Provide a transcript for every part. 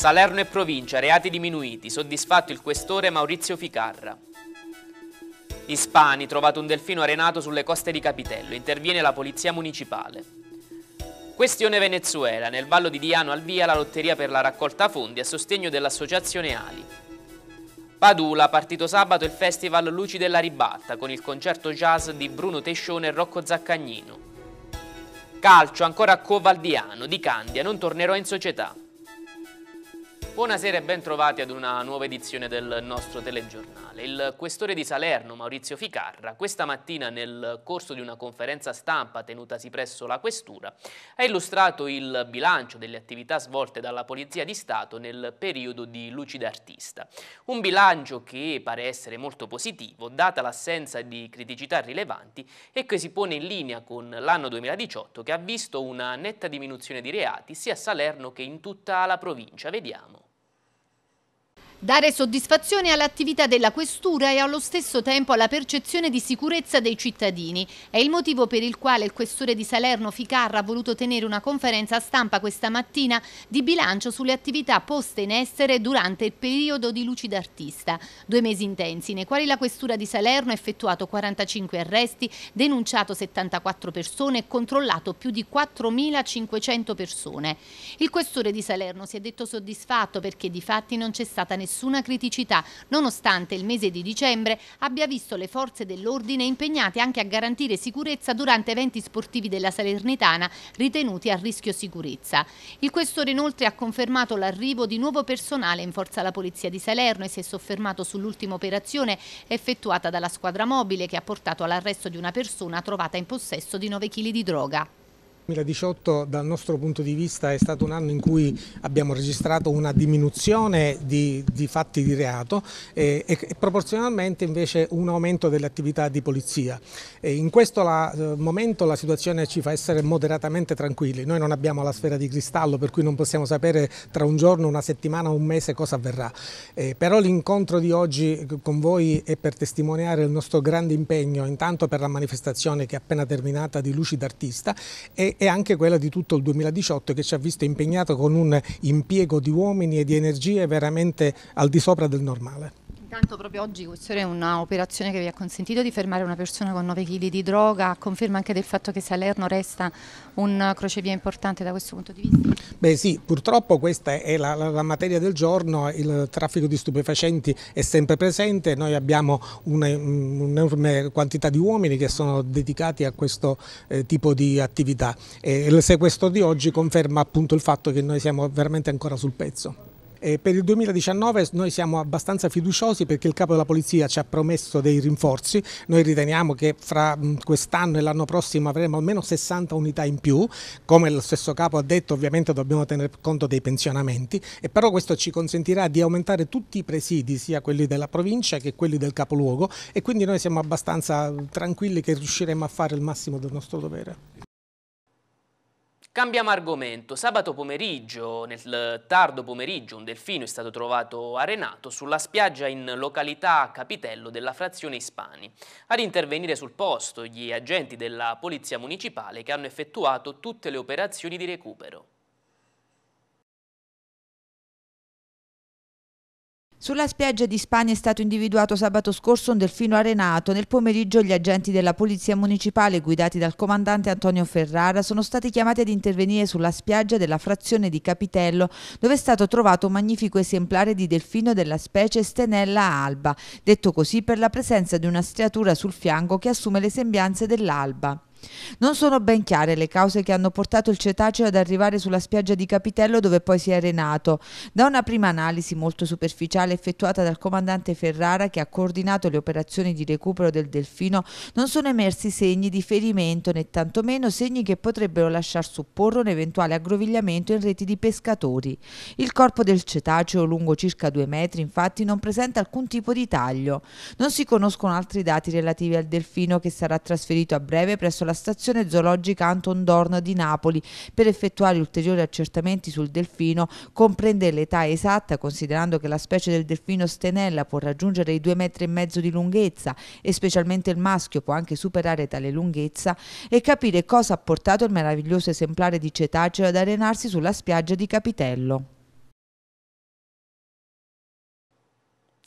Salerno e provincia, reati diminuiti, soddisfatto il questore Maurizio Ficarra. Ispani, trovato un delfino arenato sulle coste di Capitello, interviene la polizia municipale. Questione Venezuela, nel vallo di Diano al via la lotteria per la raccolta fondi a sostegno dell'associazione Ali. Padula, partito sabato il festival Luci della Ribatta con il concerto jazz di Bruno Tescione e Rocco Zaccagnino. Calcio ancora a Covaldiano, di Candia, non tornerò in società. Buonasera e ben trovati ad una nuova edizione del nostro telegiornale. Il questore di Salerno, Maurizio Ficarra, questa mattina nel corso di una conferenza stampa tenutasi presso la Questura, ha illustrato il bilancio delle attività svolte dalla Polizia di Stato nel periodo di Lucida Artista. Un bilancio che pare essere molto positivo, data l'assenza di criticità rilevanti e che si pone in linea con l'anno 2018 che ha visto una netta diminuzione di reati sia a Salerno che in tutta la provincia. Vediamo. Dare soddisfazione all'attività della Questura e allo stesso tempo alla percezione di sicurezza dei cittadini è il motivo per il quale il Questore di Salerno Ficarra ha voluto tenere una conferenza stampa questa mattina di bilancio sulle attività poste in essere durante il periodo di Lucida Artista, due mesi intensi nei quali la Questura di Salerno ha effettuato 45 arresti, denunciato 74 persone e controllato più di 4.500 persone. Il Questore di Salerno si è detto soddisfatto perché di fatti non c'è stata nessuna nessuna criticità, nonostante il mese di dicembre abbia visto le forze dell'ordine impegnate anche a garantire sicurezza durante eventi sportivi della Salernitana ritenuti a rischio sicurezza. Il questore inoltre ha confermato l'arrivo di nuovo personale in forza alla Polizia di Salerno e si è soffermato sull'ultima operazione effettuata dalla squadra mobile che ha portato all'arresto di una persona trovata in possesso di 9 kg di droga. 2018 dal nostro punto di vista è stato un anno in cui abbiamo registrato una diminuzione di, di fatti di reato e, e, proporzionalmente invece un aumento delle attività di polizia. E in questo la, eh, momento la situazione ci fa essere moderatamente tranquilli, noi non abbiamo la sfera di cristallo per cui non possiamo sapere tra un giorno, una settimana, un mese cosa avverrà, eh, però l'incontro di oggi eh, con voi è per testimoniare il nostro grande impegno intanto per la manifestazione che è appena terminata di Luci d'Artista e e anche quella di tutto il 2018 che ci ha visto impegnato con un impiego di uomini e di energie veramente al di sopra del normale. Intanto proprio oggi quest'ora è un'operazione che vi ha consentito di fermare una persona con 9 kg di droga, conferma anche del fatto che Salerno resta un crocevia importante da questo punto di vista? Beh sì, purtroppo questa è la, la, la materia del giorno, il traffico di stupefacenti è sempre presente, noi abbiamo mm, un'enorme quantità di uomini che sono dedicati a questo eh, tipo di attività e il sequestro di oggi conferma appunto il fatto che noi siamo veramente ancora sul pezzo. Eh, per il 2019 noi siamo abbastanza fiduciosi perché il capo della polizia ci ha promesso dei rinforzi, noi riteniamo che fra quest'anno e l'anno prossimo avremo almeno 60 unità in più, come lo stesso capo ha detto ovviamente dobbiamo tenere conto dei pensionamenti e però questo ci consentirà di aumentare tutti i presidi, sia quelli della provincia che quelli del capoluogo e quindi noi siamo abbastanza tranquilli che riusciremo a fare il massimo del nostro dovere. Cambiamo argomento. Sabato pomeriggio, nel tardo pomeriggio, un delfino è stato trovato arenato sulla spiaggia in località Capitello della frazione Ispani. Ad intervenire sul posto gli agenti della Polizia Municipale che hanno effettuato tutte le operazioni di recupero. Sulla spiaggia di Spagna è stato individuato sabato scorso un delfino arenato. Nel pomeriggio gli agenti della Polizia Municipale, guidati dal comandante Antonio Ferrara, sono stati chiamati ad intervenire sulla spiaggia della frazione di Capitello, dove è stato trovato un magnifico esemplare di delfino della specie Stenella alba, detto così per la presenza di una striatura sul fianco che assume le sembianze dell'alba. Non sono ben chiare le cause che hanno portato il cetaceo ad arrivare sulla spiaggia di Capitello dove poi si è arenato. Da una prima analisi molto superficiale effettuata dal comandante Ferrara che ha coordinato le operazioni di recupero del delfino non sono emersi segni di ferimento né tantomeno segni che potrebbero lasciar supporre un eventuale aggrovigliamento in reti di pescatori. Il corpo del cetaceo lungo circa due metri infatti non presenta alcun tipo di taglio. Non si conoscono altri dati relativi al delfino che sarà trasferito a breve presso la alla stazione zoologica Anton Dorn di Napoli per effettuare ulteriori accertamenti sul delfino, comprendere l'età esatta considerando che la specie del delfino stenella può raggiungere i due metri e mezzo di lunghezza e specialmente il maschio può anche superare tale lunghezza e capire cosa ha portato il meraviglioso esemplare di cetaceo ad arenarsi sulla spiaggia di Capitello.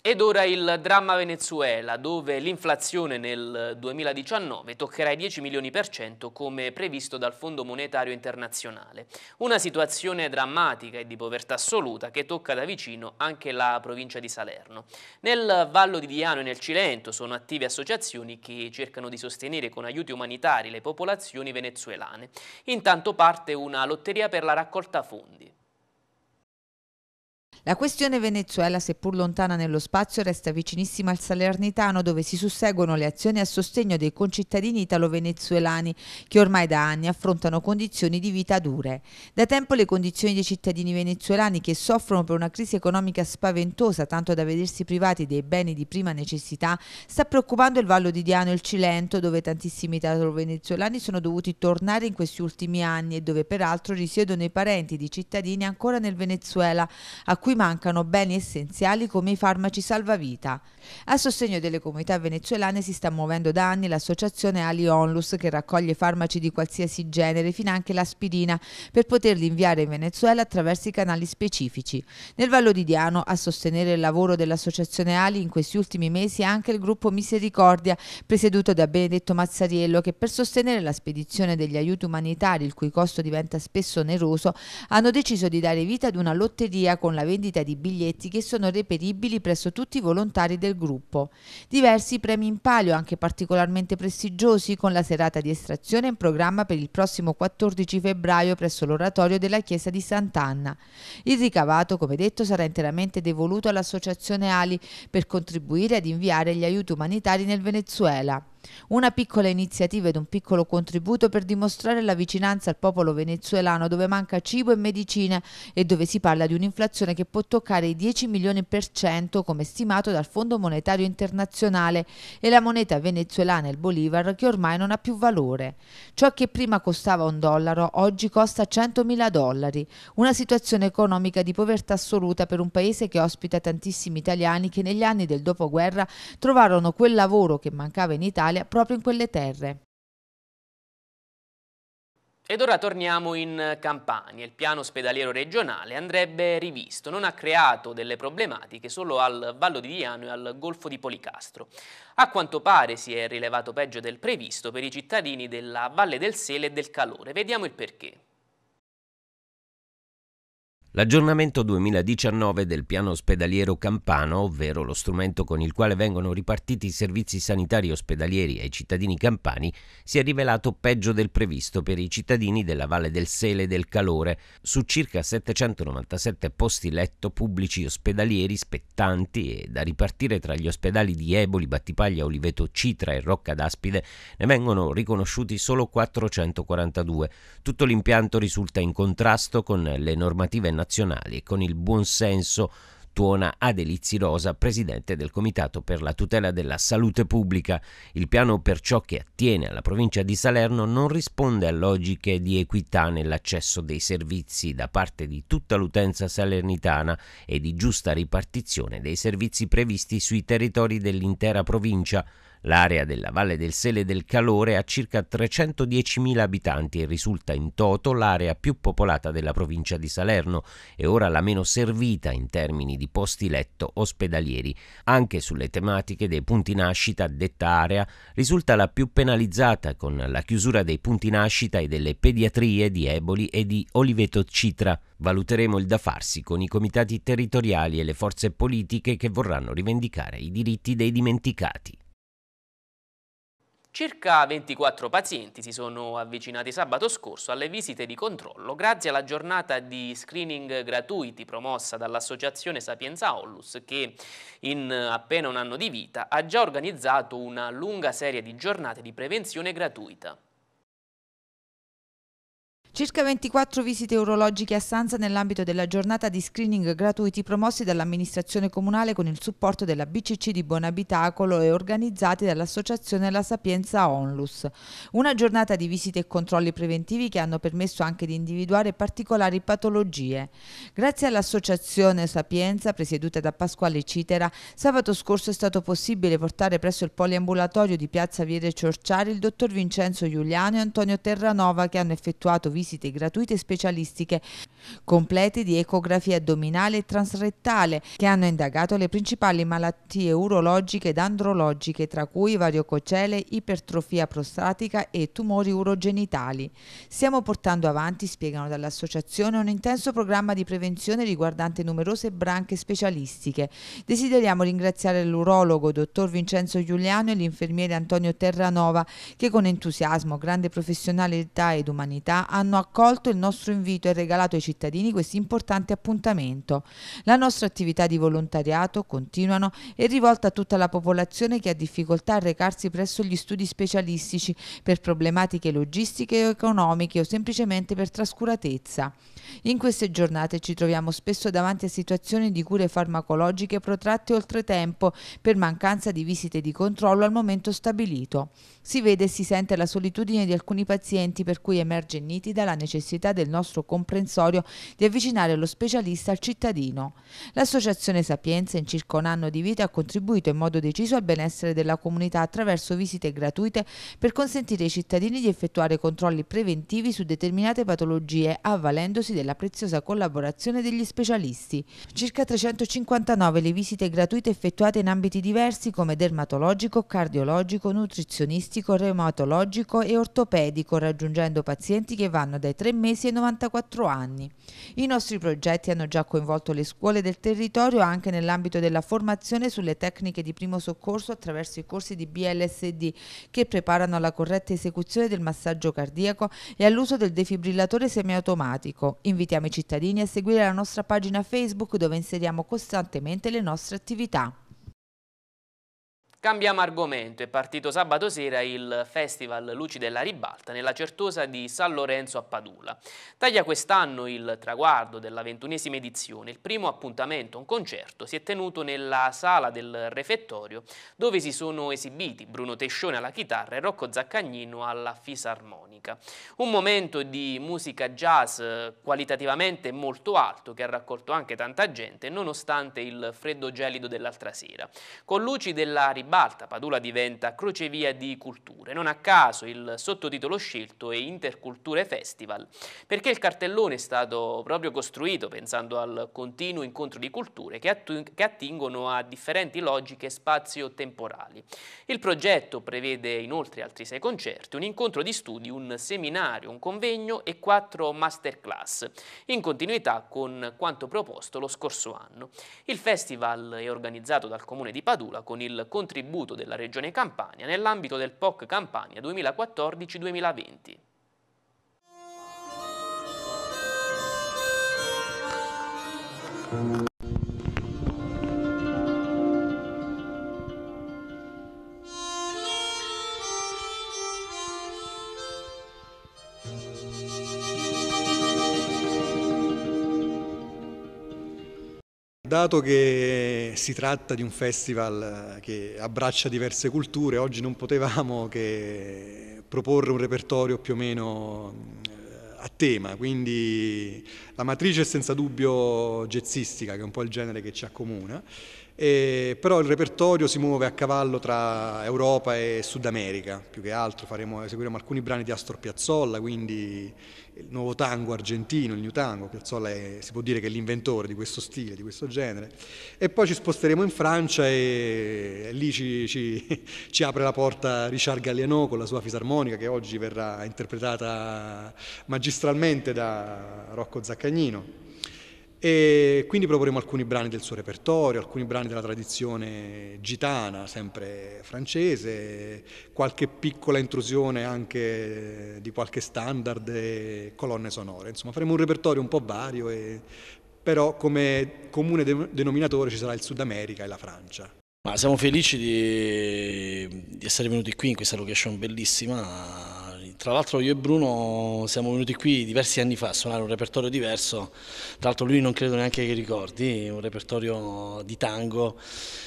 Ed ora il dramma Venezuela, dove l'inflazione nel 2019 toccherà i 10 milioni per cento come previsto dal Fondo Monetario Internazionale. Una situazione drammatica e di povertà assoluta che tocca da vicino anche la provincia di Salerno. Nel Vallo di Diano e nel Cilento sono attive associazioni che cercano di sostenere con aiuti umanitari le popolazioni venezuelane. Intanto parte una lotteria per la raccolta fondi. La questione Venezuela, seppur lontana nello spazio, resta vicinissima al Salernitano, dove si susseguono le azioni a sostegno dei concittadini italo-venezuelani, che ormai da anni affrontano condizioni di vita dure. Da tempo le condizioni dei cittadini venezuelani, che soffrono per una crisi economica spaventosa, tanto da vedersi privati dei beni di prima necessità, sta preoccupando il Vallo di Diano e il Cilento, dove tantissimi italo-venezuelani sono dovuti tornare in questi ultimi anni e dove peraltro risiedono i parenti di cittadini ancora nel Venezuela, a cui cui mancano beni essenziali come i farmaci salvavita, a sostegno delle comunità venezuelane si sta muovendo da anni l'associazione Ali Onlus che raccoglie farmaci di qualsiasi genere, fino anche l'aspirina, per poterli inviare in Venezuela attraverso i canali specifici. Nel Vallo di Diano a sostenere il lavoro dell'associazione Ali in questi ultimi mesi è anche il gruppo Misericordia, presieduto da Benedetto Mazzariello, che per sostenere la spedizione degli aiuti umanitari, il cui costo diventa spesso oneroso, hanno deciso di dare vita ad una lotteria con la vendita di biglietti che sono reperibili presso tutti i volontari del del gruppo. Diversi premi in palio, anche particolarmente prestigiosi, con la serata di estrazione in programma per il prossimo 14 febbraio presso l'oratorio della chiesa di Sant'Anna. Il ricavato, come detto, sarà interamente devoluto all'associazione Ali per contribuire ad inviare gli aiuti umanitari nel Venezuela. Una piccola iniziativa ed un piccolo contributo per dimostrare la vicinanza al popolo venezuelano dove manca cibo e medicine e dove si parla di un'inflazione che può toccare i 10 milioni per cento come stimato dal Fondo Monetario Internazionale e la moneta venezuelana, il Bolivar, che ormai non ha più valore. Ciò che prima costava un dollaro oggi costa 100 mila dollari, una situazione economica di povertà assoluta per un paese che ospita tantissimi italiani che negli anni del dopoguerra trovarono quel lavoro che mancava in Italia Italia proprio in quelle terre. Ed ora torniamo in Campania. Il piano ospedaliero regionale andrebbe rivisto, non ha creato delle problematiche solo al Vallo di Diano e al Golfo di Policastro. A quanto pare si è rilevato peggio del previsto per i cittadini della Valle del Sele e del Calore. Vediamo il perché. L'aggiornamento 2019 del piano ospedaliero campano, ovvero lo strumento con il quale vengono ripartiti i servizi sanitari ospedalieri ai cittadini campani, si è rivelato peggio del previsto per i cittadini della Valle del Sele e del Calore, su circa 797 posti letto pubblici ospedalieri spettanti e da ripartire tra gli ospedali di Eboli, Battipaglia, Oliveto, Citra e Rocca d'Aspide, ne vengono riconosciuti solo 442. Tutto l'impianto risulta in contrasto con le normative nazionali nazionali e con il buonsenso tuona Adelizi Rosa, presidente del Comitato per la tutela della salute pubblica. Il piano per ciò che attiene alla provincia di Salerno non risponde a logiche di equità nell'accesso dei servizi da parte di tutta l'utenza salernitana e di giusta ripartizione dei servizi previsti sui territori dell'intera provincia. L'area della Valle del Sele del Calore ha circa 310.000 abitanti e risulta in toto l'area più popolata della provincia di Salerno e ora la meno servita in termini di posti letto ospedalieri. Anche sulle tematiche dei punti nascita detta area risulta la più penalizzata con la chiusura dei punti nascita e delle pediatrie di Eboli e di Oliveto Citra. Valuteremo il da farsi con i comitati territoriali e le forze politiche che vorranno rivendicare i diritti dei dimenticati. Circa 24 pazienti si sono avvicinati sabato scorso alle visite di controllo grazie alla giornata di screening gratuiti promossa dall'associazione Sapienza Ollus che in appena un anno di vita ha già organizzato una lunga serie di giornate di prevenzione gratuita. Circa 24 visite urologiche a Sanza nell'ambito della giornata di screening gratuiti promossi dall'amministrazione comunale con il supporto della BCC di Buonabitacolo e organizzati dall'associazione La Sapienza Onlus. Una giornata di visite e controlli preventivi che hanno permesso anche di individuare particolari patologie. Grazie all'associazione Sapienza, presieduta da Pasquale Citera, sabato scorso è stato possibile portare presso il poliambulatorio di piazza Viere Ciorciari il dottor Vincenzo Giuliano e Antonio Terranova che hanno effettuato visite visite gratuite specialistiche complete di ecografia addominale e transrettale che hanno indagato le principali malattie urologiche ed andrologiche tra cui variococele, ipertrofia prostatica e tumori urogenitali. Stiamo portando avanti, spiegano dall'associazione, un intenso programma di prevenzione riguardante numerose branche specialistiche. Desideriamo ringraziare l'urologo dottor Vincenzo Giuliano e l'infermiere Antonio Terranova che con entusiasmo, grande professionalità ed umanità hanno hanno accolto il nostro invito e regalato ai cittadini questo importante appuntamento. La nostra attività di volontariato, continuano, è rivolta a tutta la popolazione che ha difficoltà a recarsi presso gli studi specialistici per problematiche logistiche o economiche o semplicemente per trascuratezza. In queste giornate ci troviamo spesso davanti a situazioni di cure farmacologiche protratte oltre tempo per mancanza di visite di controllo al momento stabilito. Si vede e si sente la solitudine di alcuni pazienti per cui emerge nitida sottolinea la necessità del nostro comprensorio di avvicinare lo specialista al cittadino. L'Associazione Sapienza in circa un anno di vita ha contribuito in modo deciso al benessere della comunità attraverso visite gratuite per consentire ai cittadini di effettuare controlli preventivi su determinate patologie avvalendosi della preziosa collaborazione degli specialisti. Circa 359 le visite gratuite effettuate in ambiti diversi come dermatologico, cardiologico, nutrizionistico, reumatologico e ortopedico raggiungendo pazienti che vanno vanno dai 3 mesi ai 94 anni. I nostri progetti hanno già coinvolto le scuole del territorio anche nell'ambito della formazione sulle tecniche di primo soccorso attraverso i corsi di BLSD che preparano alla corretta esecuzione del massaggio cardiaco e all'uso del defibrillatore semiautomatico. Invitiamo i cittadini a seguire la nostra pagina Facebook dove inseriamo costantemente le nostre attività. Cambiamo argomento, è partito sabato sera il Festival Luci della Ribalta nella Certosa di San Lorenzo a Padula. Taglia quest'anno il traguardo della ventunesima edizione, il primo appuntamento, un concerto, si è tenuto nella sala del refettorio dove si sono esibiti Bruno Tescione alla chitarra e Rocco Zaccagnino alla fisarmonica. Un momento di musica jazz eh, qualitativamente molto alto che ha raccolto anche tanta gente nonostante il freddo gelido dell'altra sera. Con Luci della Ribalta ribalta, Padula diventa crocevia di culture. Non a caso il sottotitolo scelto è Interculture Festival, perché il cartellone è stato proprio costruito pensando al continuo incontro di culture che, che attingono a differenti logiche spazio-temporali. Il progetto prevede inoltre altri sei concerti, un incontro di studi, un seminario, un convegno e quattro masterclass, in continuità con quanto proposto lo scorso anno. Il festival è organizzato dal Comune di Padula con il contributo contributo della Regione Campania nell'ambito del POC Campania 2014-2020. Thank you. dato che si tratta di un festival eh, che abbraccia diverse culture, oggi non potevamo che proporre un repertorio più o meno eh, a tema, quindi la matrice è senza dubbio jazzistica, che è un po' il genere che ci accomuna. E, eh, però il repertorio si muove a cavallo tra Europa e Sud America, più che altro faremo, eseguiremo alcuni brani di Astor Piazzolla, quindi il nuovo tango argentino, il new tango, Piazzolla è, si può dire che è l'inventore di questo stile, di questo genere, e poi ci sposteremo in Francia e, e lì ci, ci, ci, apre la porta Richard Galliano con la sua fisarmonica che oggi verrà interpretata magistralmente da Rocco Zaccagnino. E quindi proporremo alcuni brani del suo repertorio, alcuni brani della tradizione gitana, sempre francese, qualche piccola intrusione anche di qualche standard e colonne sonore. Insomma, faremo un repertorio un po' vario, e, però come comune denominatore ci sarà il Sud America e la Francia. Ma siamo felici di, di essere venuti qui in questa location bellissima tra l'altro io e Bruno siamo venuti qui diversi anni fa a suonare un repertorio diverso, tra l'altro lui non credo neanche che ricordi, un repertorio di tango,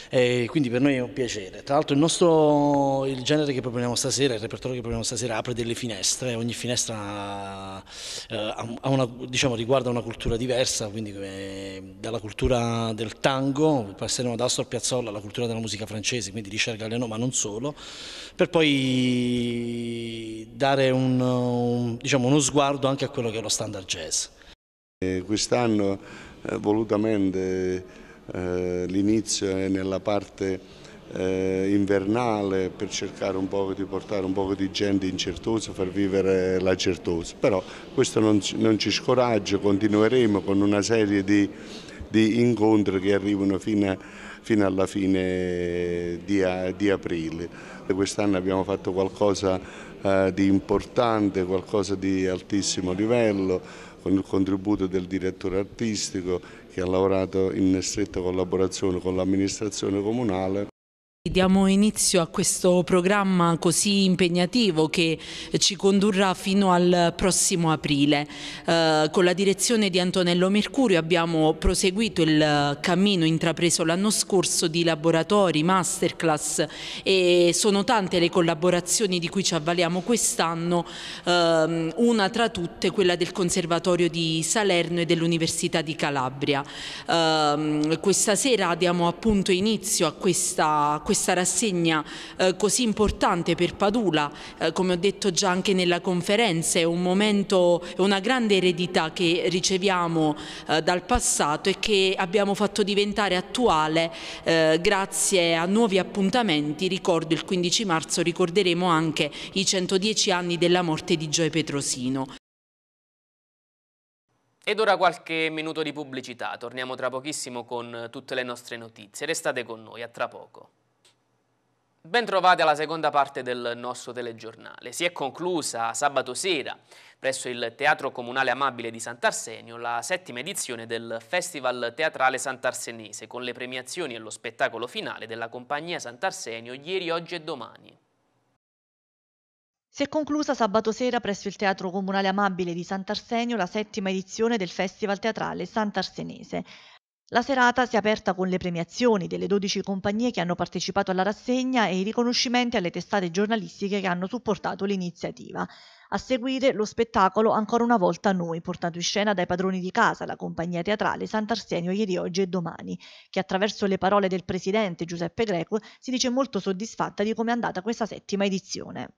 e quindi per noi è un piacere. Tra l'altro il, nostro, il genere che proponiamo stasera, il repertorio che proponiamo stasera apre delle finestre, ogni finestra eh, ha una, diciamo, riguarda una cultura diversa, quindi dalla cultura del tango passeremo da Astor Piazzolla alla cultura della musica francese, quindi di Cher Galeno ma non solo, per poi dare dare un, un, diciamo, uno sguardo anche a quello che è lo standard jazz. Quest'anno eh, volutamente eh, l'inizio è nella parte eh, invernale per cercare un po' di portare un po' di gente in Certosa, far vivere la Certosa, però questo non, non ci scoraggia, continueremo con una serie di, di incontri che arrivano fino a fino alla fine di, di aprile. Quest'anno abbiamo fatto qualcosa eh, di importante, qualcosa di altissimo livello, con il contributo del direttore artistico che ha lavorato in stretta collaborazione con l'amministrazione comunale. Diamo inizio a questo programma così impegnativo che ci condurrà fino al prossimo aprile. Eh, con la direzione di Antonello Mercurio abbiamo proseguito il cammino intrapreso l'anno scorso di laboratori, masterclass e sono tante le collaborazioni di cui ci avvaliamo quest'anno, ehm, una tra tutte quella del Conservatorio di Salerno e dell'Università di Calabria. Eh, questa sera diamo appunto inizio a questa, a questa questa rassegna eh, così importante per Padula, eh, come ho detto già anche nella conferenza, è un momento, è una grande eredità che riceviamo eh, dal passato e che abbiamo fatto diventare attuale eh, grazie a nuovi appuntamenti, ricordo il 15 marzo ricorderemo anche i 110 anni della morte di Gioe Petrosino. Ed ora qualche minuto di pubblicità, torniamo tra pochissimo con eh, tutte le nostre notizie, restate con noi, a tra poco. Bentrovati alla seconda parte del nostro telegiornale. Si è conclusa sabato sera presso il Teatro Comunale Amabile di Sant'Arsenio la settima edizione del Festival Teatrale Sant'Arsenese con le premiazioni e lo spettacolo finale della compagnia Sant'Arsenio ieri, oggi e domani. Si è conclusa sabato sera presso il Teatro Comunale Amabile di Sant'Arsenio la settima edizione del Festival Teatrale Sant'Arsenese. La serata si è aperta con le premiazioni delle 12 compagnie che hanno partecipato alla rassegna e i riconoscimenti alle testate giornalistiche che hanno supportato l'iniziativa. A seguire lo spettacolo Ancora una volta noi, portato in scena dai padroni di casa, la compagnia teatrale Sant'Arsenio ieri, oggi e domani, che attraverso le parole del presidente Giuseppe Greco si dice molto soddisfatta di come è andata questa settima edizione.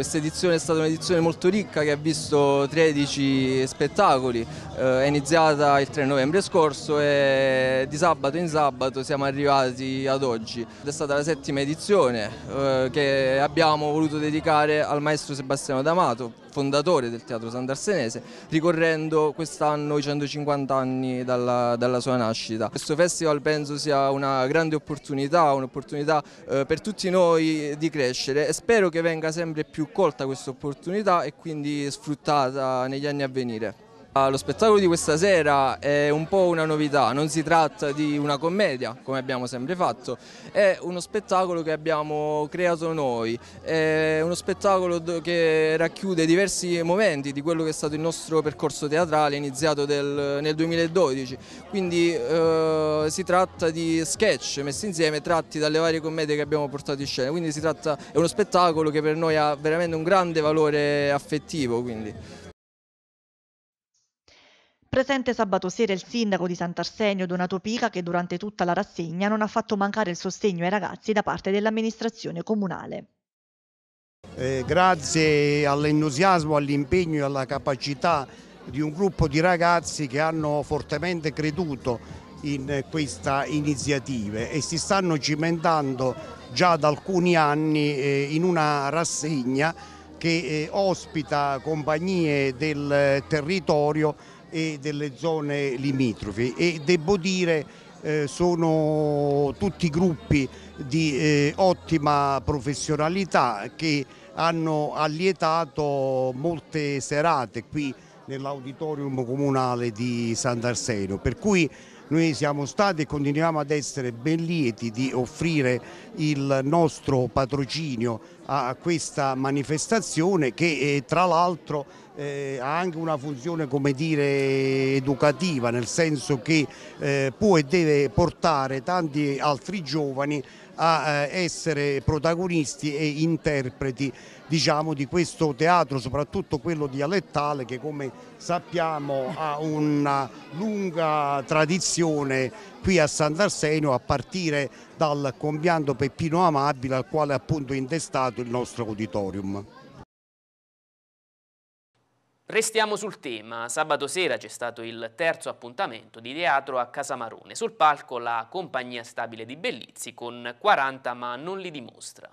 Questa edizione è stata un'edizione molto ricca che ha visto 13 spettacoli, eh, è iniziata il 3 novembre scorso e di sabato in sabato siamo arrivati ad oggi. È stata la settima edizione eh, che abbiamo voluto dedicare al maestro Sebastiano D'Amato, fondatore del Teatro Sant'Arsenese, ricorrendo quest'anno i 150 anni dalla, dalla, sua nascita. Questo festival penso sia una grande opportunità, un'opportunità eh, per tutti noi di crescere e spero che venga sempre più colta questa opportunità e quindi sfruttata negli anni a venire. Lo spettacolo di questa sera è un po' una novità, non si tratta di una commedia come abbiamo sempre fatto, è uno spettacolo che abbiamo creato noi, è uno spettacolo che racchiude diversi momenti di quello che è stato il nostro percorso teatrale iniziato del, nel 2012, quindi eh, si tratta di sketch messi insieme tratti dalle varie commedie che abbiamo portato in scena, quindi tratta, è uno spettacolo che per noi ha veramente un grande valore affettivo. Quindi. Presente sabato sera il sindaco di Sant'Arsenio Donato Pica che durante tutta la rassegna non ha fatto mancare il sostegno ai ragazzi da parte dell'amministrazione comunale. Eh, grazie all'entusiasmo, all'impegno e alla capacità di un gruppo di ragazzi che hanno fortemente creduto in eh, questa iniziativa e si stanno cimentando già da alcuni anni eh, in una rassegna che eh, ospita compagnie del territorio e delle zone limitrofe e devo dire eh, sono tutti gruppi di eh, ottima professionalità che hanno allietato molte serate qui nell'auditorium comunale di Sant'Arseno per cui noi siamo stati e continuiamo ad essere ben lieti di offrire il nostro patrocinio a questa manifestazione che eh, tra l'altro eh, ha anche una funzione come dire educativa nel senso che eh, può e deve portare tanti altri giovani a eh, essere protagonisti e interpreti diciamo, di questo teatro, soprattutto quello dialettale che come sappiamo ha una lunga tradizione qui a Sant'Arsenio a partire dal compianto Peppino Amabile al quale appunto è intestato il nostro auditorium. Restiamo sul tema, sabato sera c'è stato il terzo appuntamento di teatro a Casamarone, sul palco la compagnia stabile di Bellizzi con 40 ma non li dimostra.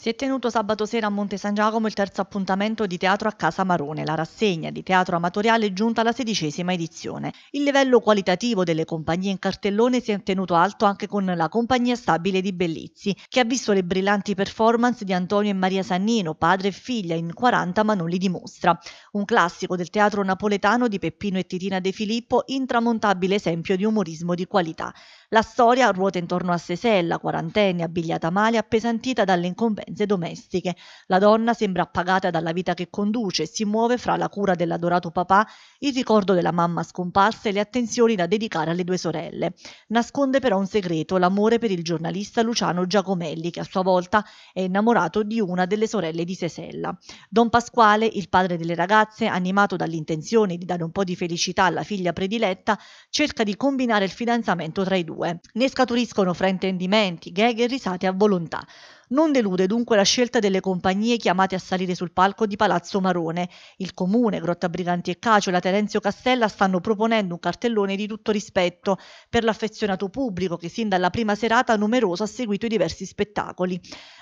Si è tenuto sabato sera a Monte San Giacomo il terzo appuntamento di Teatro a Casa Marone, la rassegna di teatro amatoriale giunta alla sedicesima edizione. Il livello qualitativo delle compagnie in cartellone si è tenuto alto anche con la compagnia stabile di Bellizzi, che ha visto le brillanti performance di Antonio e Maria Sannino, padre e figlia, in 40 manoli di mostra. Un classico del teatro napoletano di Peppino e Titina De Filippo, intramontabile esempio di umorismo di qualità. La storia ruota intorno a Sesella, quarantenne, abbigliata male, appesantita dalle incombenze domestiche. La donna sembra appagata dalla vita che conduce, si muove fra la cura dell'adorato papà, il ricordo della mamma scomparsa e le attenzioni da dedicare alle due sorelle. Nasconde però un segreto, l'amore per il giornalista Luciano Giacomelli, che a sua volta è innamorato di una delle sorelle di Sesella. Don Pasquale, il padre delle ragazze, animato dall'intenzione di dare un po' di felicità alla figlia prediletta, cerca di combinare il fidanzamento tra i due due. Ne scaturiscono fraintendimenti, gag e risate a volontà. Non delude dunque la scelta delle compagnie chiamate a salire sul palco di Palazzo Marone. Il Comune, Grotta Briganti e Cacio e la Terenzio Castella stanno proponendo un cartellone di tutto rispetto per l'affezionato pubblico che sin dalla prima serata numeroso ha seguito i diversi spettacoli.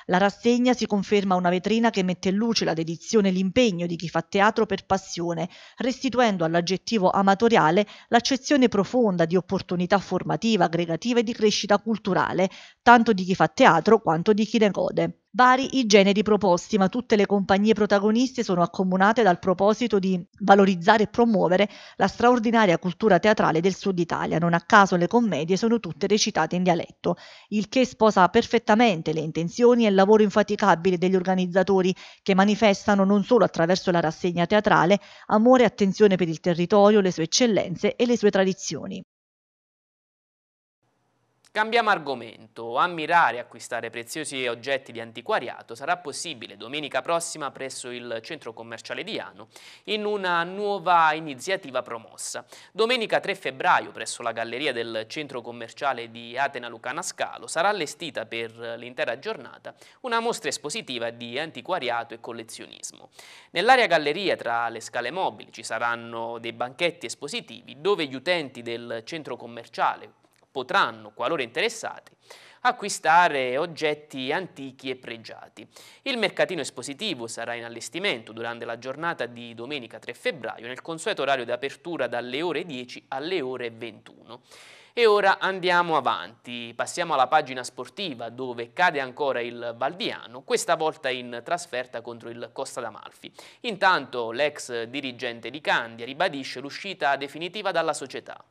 La rassegna si conferma una vetrina che mette in luce la dedizione e l'impegno di chi fa teatro per passione, restituendo all'aggettivo amatoriale l'accezione profonda di opportunità formativa, aggregativa e di crescita culturale, tanto di chi fa teatro quanto di chi ne code. Vari i generi proposti, ma tutte le compagnie protagoniste sono accomunate dal proposito di valorizzare e promuovere la straordinaria cultura teatrale del Sud Italia. Non a caso le commedie sono tutte recitate in dialetto, il che sposa perfettamente le intenzioni e il lavoro infaticabile degli organizzatori che manifestano non solo attraverso la rassegna teatrale amore e attenzione per il territorio, le sue eccellenze e le sue tradizioni. Cambiamo argomento. Ammirare e acquistare preziosi oggetti di antiquariato sarà possibile domenica prossima presso il centro commerciale di Ano in una nuova iniziativa promossa. Domenica 3 febbraio presso la galleria del centro commerciale di Atena Lucana Scalo sarà allestita per l'intera giornata una mostra espositiva di antiquariato e collezionismo. Nell'area galleria tra le scale mobili ci saranno dei banchetti espositivi dove gli utenti del centro commerciale potranno, qualora interessati, acquistare oggetti antichi e pregiati. Il mercatino espositivo sarà in allestimento durante la giornata di domenica 3 febbraio nel consueto orario di apertura dalle ore 10 alle ore 21. E ora andiamo avanti, passiamo alla pagina sportiva dove cade ancora il Valdiano, questa volta in trasferta contro il Costa d'Amalfi. Intanto l'ex dirigente di Candia ribadisce l'uscita definitiva dalla società.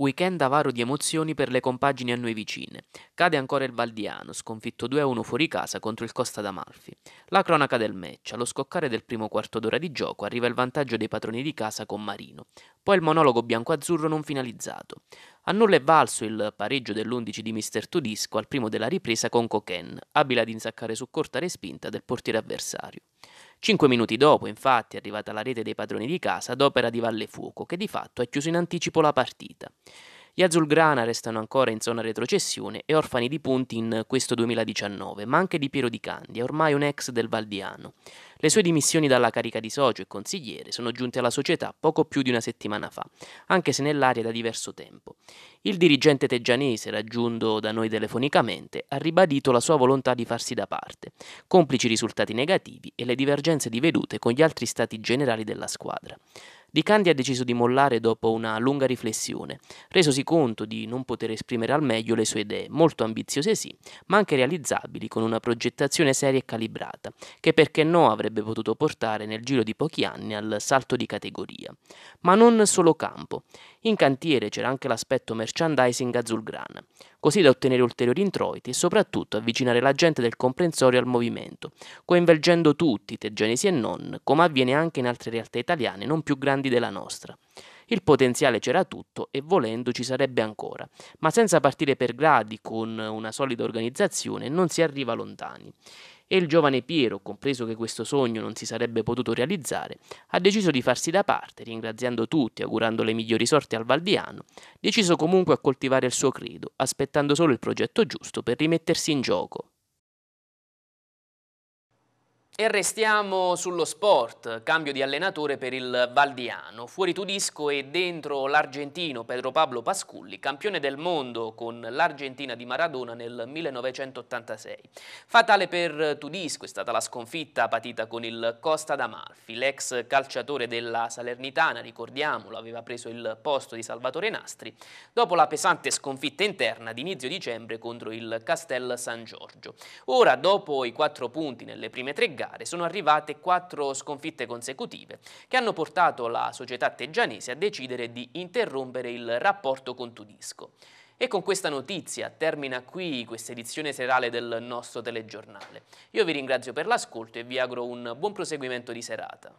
Weekend avaro di emozioni per le compagini a noi vicine. Cade ancora il Valdiano, sconfitto 2-1 fuori casa contro il Costa d'Amalfi. La cronaca del match. Allo scoccare del primo quarto d'ora di gioco arriva il vantaggio dei patroni di casa con Marino. Poi il monologo bianco-azzurro non finalizzato. A nulla è valso il pareggio dell'11 di Mister Tudisco al primo della ripresa con Coquen, abile ad insaccare su corta respinta del portiere avversario. Cinque minuti dopo, infatti, è arrivata la rete dei padroni di casa ad opera di Vallefuoco, che di fatto ha chiuso in anticipo la partita. Gli azulgrana restano ancora in zona retrocessione e orfani di punti in questo 2019, ma anche di Piero Di Candia, ormai un ex del Valdiano. Le sue dimissioni dalla carica di socio e consigliere sono giunte alla società poco più di una settimana fa, anche se nell'aria da diverso tempo. Il dirigente teggianese, raggiunto da noi telefonicamente, ha ribadito la sua volontà di farsi da parte, complici risultati negativi e le divergenze di vedute con gli altri stati generali della squadra. Di Candia ha deciso di mollare dopo una lunga riflessione, resosi conto di non poter esprimere al meglio le sue idee, molto ambiziose sì, ma anche realizzabili con una progettazione seria e calibrata, che perché no avrebbe potuto portare nel giro di pochi anni al salto di categoria. Ma non solo campo. In cantiere c'era anche l'aspetto merchandising azulgrana, così da ottenere ulteriori introiti e soprattutto avvicinare la gente del comprensorio al movimento, coinvolgendo tutti, teggianesi e non, come avviene anche in altre realtà italiane non più grandi della nostra. Il potenziale c'era tutto e volendo ci sarebbe ancora, ma senza partire per gradi con una solida organizzazione non si arriva lontani e il giovane Piero, compreso che questo sogno non si sarebbe potuto realizzare, ha deciso di farsi da parte, ringraziando tutti, augurando le migliori sorti al Valdiano, deciso comunque a coltivare il suo credo, aspettando solo il progetto giusto per rimettersi in gioco. E restiamo sullo sport, cambio di allenatore per il Valdiano, fuori Tudisco e dentro l'argentino Pedro Pablo Pasculli, campione del mondo con l'Argentina di Maradona nel 1986. Fatale per Tudisco è stata la sconfitta patita con il Costa d'Amalfi, l'ex calciatore della Salernitana, ricordiamolo, aveva preso il posto di Salvatore Nastri, dopo la pesante sconfitta interna di inizio dicembre contro il Castel San Giorgio. Ora, dopo i quattro punti nelle prime tre gare, gare sono arrivate quattro sconfitte consecutive che hanno portato la società teggianese a decidere di interrompere il rapporto con Tudisco. E con questa notizia termina qui questa edizione serale del nostro telegiornale. Io vi ringrazio per l'ascolto e vi auguro un buon proseguimento di serata.